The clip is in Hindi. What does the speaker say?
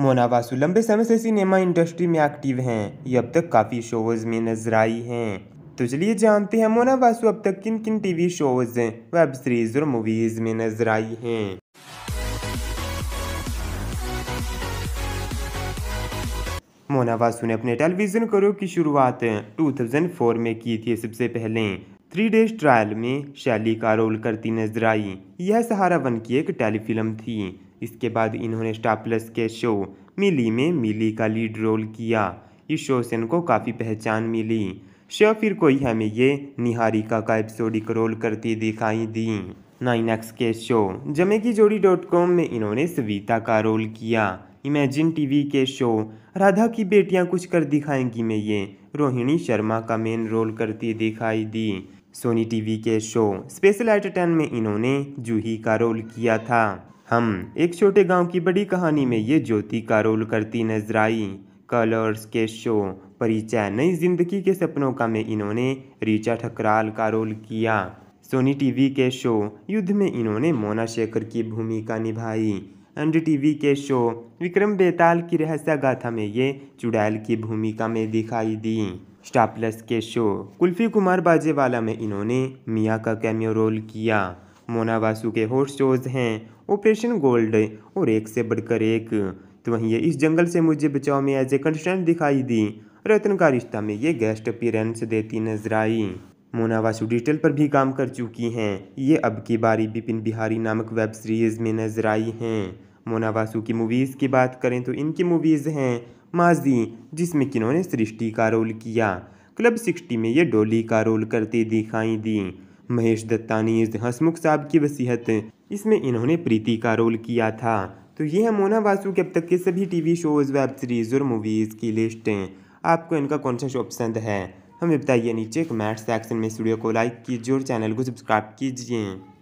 मोना बासु लंबे समय से सिनेमा इंडस्ट्री में एक्टिव हैं ये अब तक काफ़ी शोज में नजर आई हैं तो चलिए जानते हैं मोना बासु अब तक किन किन टीवी शोज वेब सीरीज और मूवीज में नजर आई हैं मोना बासु ने अपने टेलीविजन करियर की शुरुआत 2004 में की थी सबसे पहले थ्री डेज ट्रायल में शैली का रोल करती नजर आई यह सहारा वन की एक टेलीफिल्म थी इसके बाद इन्होंने स्टार प्लस के शो मिली में मिली का लीड रोल किया इस शो से इनको काफ़ी पहचान मिली शो फिर कोई हमें ये निहारिका का एपिसोडिक रोल करती दिखाई दी नाइन एक्स के शो की जोड़ी डॉट कॉम में इन्होंने सविता का रोल किया इमेजिन टीवी के शो राधा की बेटियां कुछ कर दिखाएंगी में ये रोहिणी शर्मा का मेन रोल करती दिखाई दी सोनी टीवी के शो स्पेशल एंटरटेन में इन्होंने जूही का रोल किया था हम एक छोटे गांव की बड़ी कहानी में ये ज्योति का रोल करती नजर आई कलर्स के शो परिचय नई जिंदगी के सपनों का में इन्होंने रिचा ठकराल का रोल किया सोनी टीवी के शो युद्ध में इन्होंने मोना शेखर की भूमिका निभाई एंड टीवी के शो विक्रम बेताल की रहस्य गाथा में ये चुड़ैल की भूमिका में दिखाई दी स्टार प्लस के शो कुल्फी कुमार बाजेवाला में इन्होंने मियाँ का कैमियो रोल किया मोना बासु के हॉट शोज हैं ऑपरेशन गोल्ड और एक से बढ़कर एक तो वहीं ये इस जंगल से मुझे बचाव में एज ए कंटेस्टेंट दिखाई दी रतन का रिश्ता में ये गेस्ट अपीयरेंस देती नजर आई मोना वासु डिजिटल पर भी काम कर चुकी हैं ये अब की बारी बिपिन बिहारी नामक वेब सीरीज़ में नजर आई हैं मोना वासु की मूवीज़ की बात करें तो इनकी मूवीज़ हैं माजी जिसमें किन्होंने सृष्टि का रोल किया क्लब सिक्सटी में ये डोली का रोल करती दिखाई दी महेश दत्तानीज इस हंसमुख साहब की वसीहत इसमें इन्होंने प्रीति का रोल किया था तो ये है मोना वासु के अब तक के सभी टीवी शोज़ वेब सीरीज़ और मूवीज़ की लिस्ट आपको इनका कौन सा शो पसंद है हमें बताइए नीचे कमेंट सेक्शन में स्टूडियो को लाइक कीजिए और चैनल को सब्सक्राइब कीजिए